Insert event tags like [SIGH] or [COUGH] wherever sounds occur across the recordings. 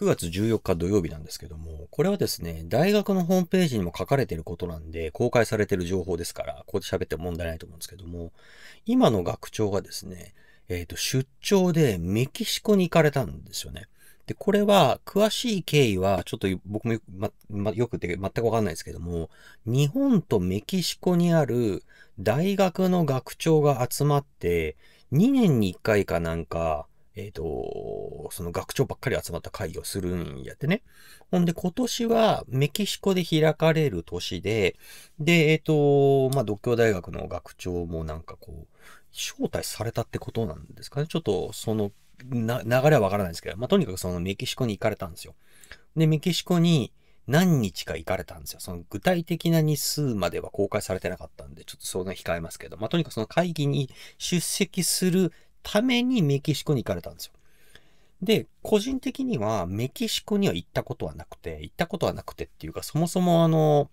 9月14日土曜日なんですけども、これはですね、大学のホームページにも書かれていることなんで、公開されている情報ですから、ここで喋っても問題ないと思うんですけども、今の学長がですね、えっ、ー、と、出張でメキシコに行かれたんですよね。で、これは、詳しい経緯は、ちょっと僕もよく、まま、よくて全くわかんないですけども、日本とメキシコにある大学の学長が集まって、2年に1回かなんか、えっ、ー、と、その学長ばっかり集まった会議をするんやってね。ほんで、今年はメキシコで開かれる年で、で、えっ、ー、と、まあ、独協大学の学長もなんかこう、招待されたってことなんですかね。ちょっと、その、な、流れはわからないですけど、まあ、とにかくそのメキシコに行かれたんですよ。で、メキシコに何日か行かれたんですよ。その具体的な日数までは公開されてなかったんで、ちょっと相談控えますけど、まあ、とにかくその会議に出席するためにメキシコに行かれたんですよ。で、個人的にはメキシコには行ったことはなくて、行ったことはなくてっていうか、そもそもあの、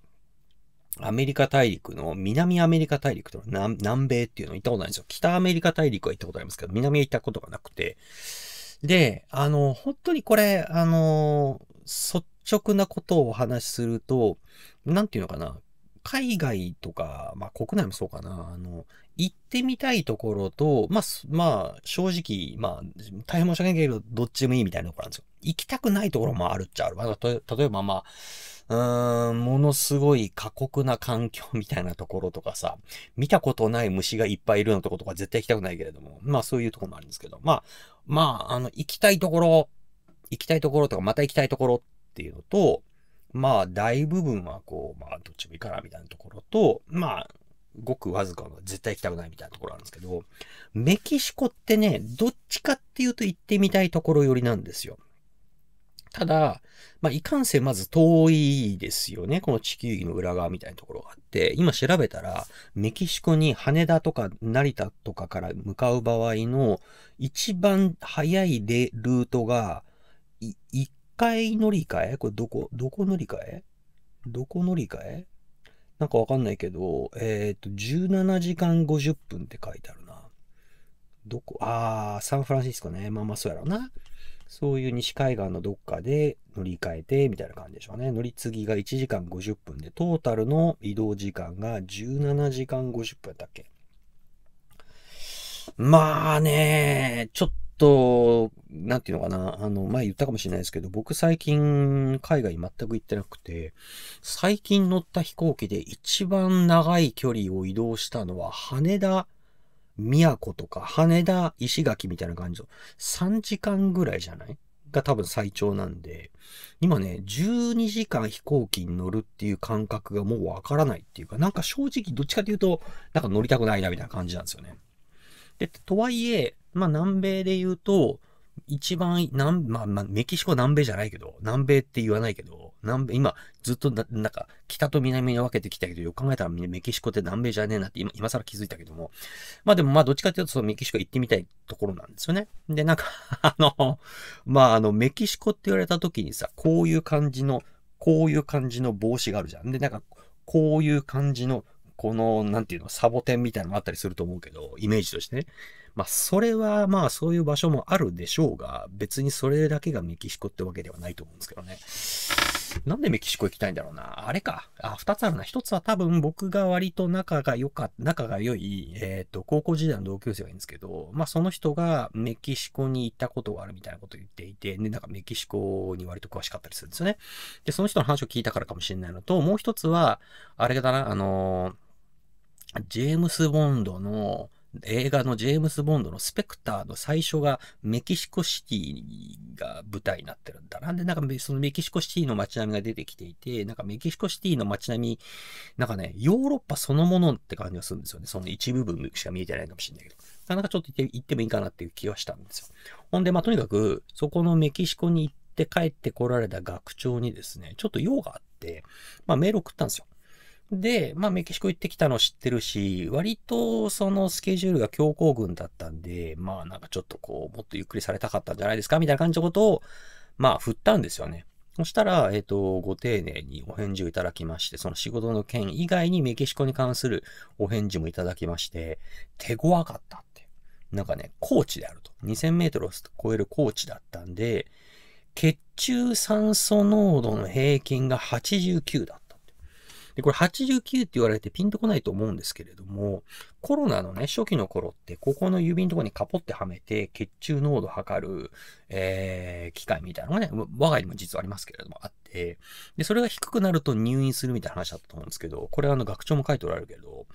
アメリカ大陸の、南アメリカ大陸と南南米っていうの行ったことないんですよ。北アメリカ大陸は行ったことありますけど、南へ行ったことがなくて。で、あの、本当にこれ、あの、率直なことをお話しすると、なんていうのかな、海外とか、まあ国内もそうかな、あの、行ってみたいところと、まあ、まあ、正直、まあ、大変申し訳ないけど、どっちでもいいみたいなところなんですよ。行きたくないところもあるっちゃある。まあ、例えばまあ、うーん、ものすごい過酷な環境みたいなところとかさ、見たことない虫がいっぱいいるようなところとか絶対行きたくないけれども、まあそういうところもあるんですけど、まあ、まあ、あの、行きたいところ、行きたいところとか、また行きたいところっていうのと、まあ、大部分はこう、まあ、どっちもいいかな、みたいなところと、まあ、ごくわずかの絶対行きたくないみたいなところなんですけど、メキシコってね、どっちかっていうと行ってみたいところ寄りなんですよ。ただ、まあ、いかんせんまず遠いですよね。この地球儀の裏側みたいなところがあって、今調べたら、メキシコに羽田とか成田とかから向かう場合の一番早いルートが、1海乗り換えこれどこ、どこ乗り換えどこ乗り換えなんかわかんないけど、えっ、ー、と、17時間50分って書いてあるな。どこ、あー、サンフランシスコね。まあまあそうやろうな。そういう西海岸のどっかで乗り換えて、みたいな感じでしょうね。乗り継ぎが1時間50分で、トータルの移動時間が17時間50分だっけ。まあね、ちょっと、なんていうのかな、あの、前言ったかもしれないですけど、僕最近海外全く行ってなくて、最近乗った飛行機で一番長い距離を移動したのは羽田、宮古とか羽田、石垣みたいな感じの3時間ぐらいじゃないが多分最長なんで、今ね、12時間飛行機に乗るっていう感覚がもうわからないっていうか、なんか正直どっちかというと、なんか乗りたくないなみたいな感じなんですよね。で、とはいえ、まあ、南米で言うと、一番、まあ、まあ、メキシコ南米じゃないけど、南米って言わないけど、南米、今、ずっとな、なんか、北と南に分けてきたけど、よく考えたらメキシコって南米じゃねえなって今、今更気づいたけども。まあでも、まあ、どっちかっていうと、そのメキシコ行ってみたいところなんですよね。で、なんか [LAUGHS] あの、まあ、あの、メキシコって言われた時にさ、こういう感じの、こういう感じの帽子があるじゃん。で、なんか、こういう感じの、この、なんていうの、サボテンみたいなのがあったりすると思うけど、イメージとしてね。まあ、それはまあそういう場所もあるでしょうが、別にそれだけがメキシコってわけではないと思うんですけどね。なんでメキシコ行きたいんだろうな。あれか。あ、二つあるな。一つは多分僕が割と仲が良か、仲が良い、えっ、ー、と、高校時代の同級生がいるんですけど、まあその人がメキシコに行ったことがあるみたいなことを言っていて、で、なんかメキシコに割と詳しかったりするんですよね。で、その人の話を聞いたからかもしれないのと、もう一つは、あれだな、あのジェームス・ボンドの、映画のジェームス・ボンドのスペクターの最初がメキシコシティが舞台になってるんだな。んで、なんかそのメキシコシティの街並みが出てきていて、なんかメキシコシティの街並み、なんかね、ヨーロッパそのものって感じがするんですよね。その一部分しか見えてないかもしれないけど。なかなかちょっと行ってもいいかなっていう気はしたんですよ。ほんで、まあとにかく、そこのメキシコに行って帰ってこられた学長にですね、ちょっと用があって、まあメール送ったんですよ。で、まあ、メキシコ行ってきたの知ってるし、割とそのスケジュールが強行軍だったんで、まあ、なんかちょっとこう、もっとゆっくりされたかったんじゃないですかみたいな感じのことを、まあ、振ったんですよね。そしたら、えっ、ー、と、ご丁寧にお返事をいただきまして、その仕事の件以外にメキシコに関するお返事もいただきまして、手強かったって。なんかね、高地であると。2000メートルを超える高地だったんで、血中酸素濃度の平均が89だった。で、これ89って言われてピンとこないと思うんですけれども、コロナのね、初期の頃って、ここの指のところにカポってはめて、血中濃度測る、えー、機械みたいなのがね、我が家にも実はありますけれども、あって、で、それが低くなると入院するみたいな話だったと思うんですけど、これはあの学長も書いておられるけど、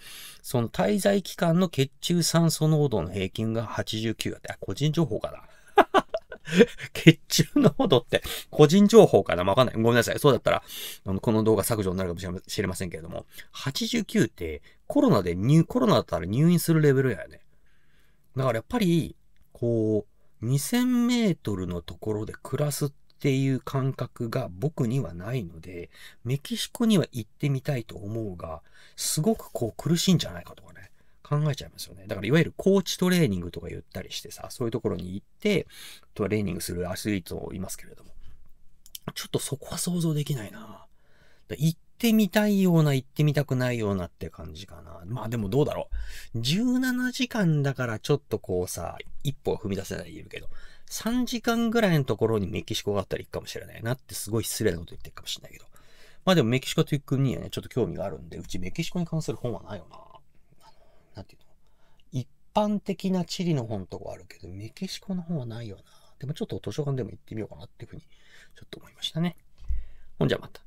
その滞在期間の血中酸素濃度の平均が89だって、個人情報かな。[LAUGHS] 血中濃度って、個人情報かなわかんない。ごめんなさい。そうだったら、この動画削除になるかもしれませんけれども、89ってコロナで入、コロナだったら入院するレベルやよね。だからやっぱり、こう、2000メートルのところで暮らすっていう感覚が僕にはないので、メキシコには行ってみたいと思うが、すごくこう苦しいんじゃないかとかね。考えちゃいますよね。だからいわゆるコーチトレーニングとか言ったりしてさ、そういうところに行って、トレーニングするアスリートいますけれども。ちょっとそこは想像できないな。行ってみたいような、行ってみたくないようなって感じかな。まあでもどうだろう。17時間だからちょっとこうさ、一歩踏み出せないでいるけど、3時間ぐらいのところにメキシコがあったら行くかもしれないなってすごい失礼なこと言ってるかもしれないけど。まあでもメキシコという国にはね、ちょっと興味があるんで、うちメキシコに関する本はないよな。なんていうの一般的な地理の本とかあるけど、メキシコの本はないよな。でもちょっと図書館でも行ってみようかなっていうふうに、ちょっと思いましたね。ほんじゃまた。